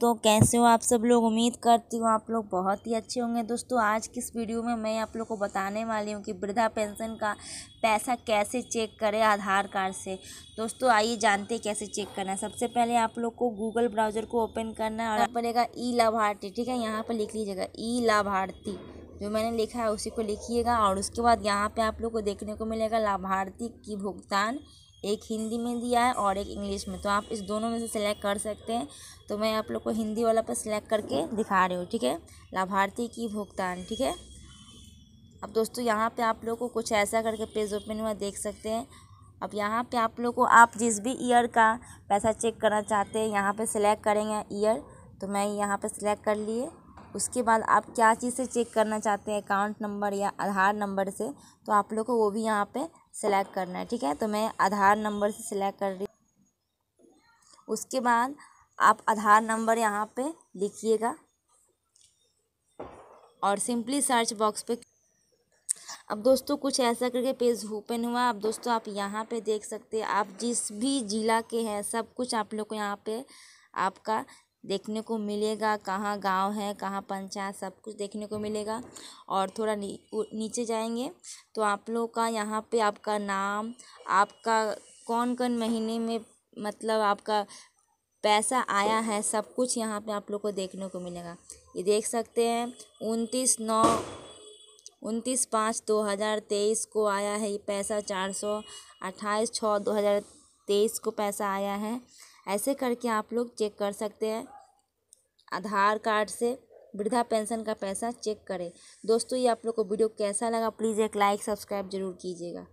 तो कैसे हो आप सब लोग उम्मीद करती हूँ आप लोग बहुत ही अच्छे होंगे दोस्तों आज की इस वीडियो में मैं आप लोग को बताने वाली हूँ कि वृद्धा पेंशन का पैसा कैसे चेक करें आधार कार्ड से दोस्तों आइए जानते हैं कैसे चेक करना है सबसे पहले आप लोग को गूगल ब्राउज़र को ओपन करना है और पड़ेगा ई लाभार्थी ठीक है यहाँ पर लिख लीजिएगा ई लाभार्थी जो मैंने लिखा है उसी को लिखिएगा और उसके बाद यहाँ पर आप लोग को देखने को मिलेगा लाभार्थी की भुगतान एक हिंदी में दिया है और एक इंग्लिश में तो आप इस दोनों में से सिलेक्ट कर सकते हैं तो मैं आप लोग को हिंदी वाला पर सिलेक्ट करके दिखा रही हूँ ठीक है लाभार्थी की भुगतान ठीक है अब दोस्तों यहाँ पे आप लोग को कुछ ऐसा करके पेज ओपन हुआ देख सकते हैं अब यहाँ पे आप लोग को आप जिस भी ईयर का पैसा चेक करना चाहते हैं यहाँ पे सिलेक्ट करेंगे ईयर तो मैं यहाँ पे सिलेक्ट कर लिए उसके बाद आप क्या चीज़ से चेक करना चाहते हैं अकाउंट नंबर या आधार नंबर से तो आप लोग को वो भी यहाँ पे सिलेक्ट करना है ठीक है तो मैं आधार नंबर से सिलेक्ट कर रही उसके बाद आप आधार नंबर यहाँ पे लिखिएगा और सिंपली सर्च बॉक्स पे अब दोस्तों कुछ ऐसा करके पेज ओपन हुआ अब दोस्तों आप यहाँ पे देख सकते हैं आप जिस भी ज़िला के हैं सब कुछ आप लोग को यहाँ पे आपका देखने को मिलेगा कहाँ गांव है कहाँ पंचायत सब कुछ देखने को मिलेगा और थोड़ा नी, नीचे जाएंगे तो आप लोग का यहाँ पे आपका नाम आपका कौन कौन महीने में मतलब आपका पैसा आया है सब कुछ यहाँ पे आप लोग को देखने को मिलेगा ये देख सकते हैं उनतीस नौ उनतीस पाँच दो हज़ार तेईस को आया है ये पैसा चार सौ अट्ठाईस छः दो हज़ार तेईस को पैसा आया है ऐसे करके आप लोग चेक कर सकते हैं आधार कार्ड से वृद्धा पेंशन का पैसा चेक करें दोस्तों ये आप लोग को वीडियो कैसा लगा प्लीज़ एक लाइक सब्सक्राइब जरूर कीजिएगा